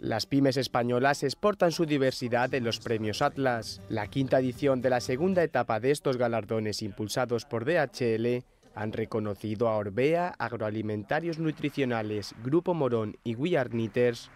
Las pymes españolas exportan su diversidad en los premios Atlas. La quinta edición de la segunda etapa de estos galardones impulsados por DHL han reconocido a Orbea, Agroalimentarios Nutricionales, Grupo Morón y We Are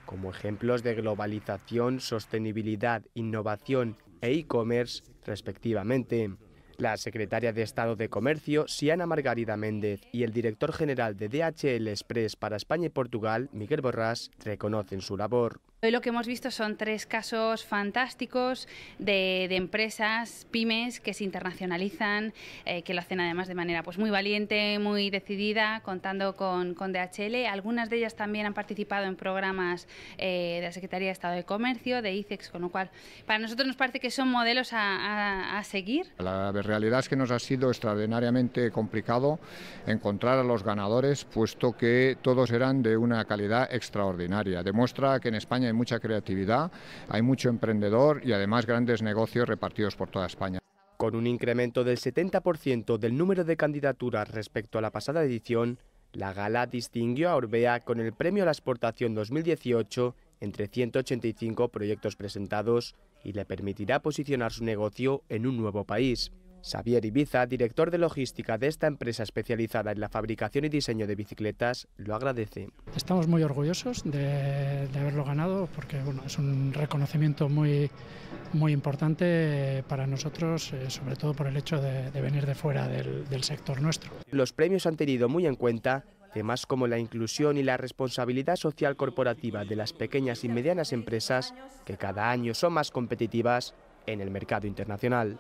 como ejemplos de globalización, sostenibilidad, innovación e e-commerce, respectivamente. La secretaria de Estado de Comercio, Siana Margarida Méndez, y el director general de DHL Express para España y Portugal, Miguel Borrás, reconocen su labor. Hoy lo que hemos visto son tres casos fantásticos de, empresas, pymes que se internacionalizan, eh, que lo hacen además de manera pues muy valiente, muy decidida, contando con, DHL. Algunas de ellas también han participado en programas eh, de la Secretaría de Estado de Comercio, de ICEX, con lo cual para nosotros nos parece que son modelos a seguir. La realidad es que nos ha sido extraordinariamente complicado encontrar a los ganadores, puesto que todos eran de una calidad extraordinaria. Demuestra que en España mucha creatividad, hay mucho emprendedor y además grandes negocios repartidos por toda España. Con un incremento del 70% del número de candidaturas respecto a la pasada edición, la gala distinguió a Orbea con el Premio a la Exportación 2018 entre 185 proyectos presentados y le permitirá posicionar su negocio en un nuevo país. Xavier Ibiza, director de logística de esta empresa especializada en la fabricación y diseño de bicicletas, lo agradece. Estamos muy orgullosos de, haberlo ganado porque es un reconocimiento muy, muy importante para nosotros, eh, sobre todo por el hecho de, venir de fuera del, del sector nuestro. Los premios han tenido muy en cuenta temas como la inclusión y la responsabilidad social corporativa de las pequeñas y medianas empresas que cada año son más competitivas en el mercado internacional.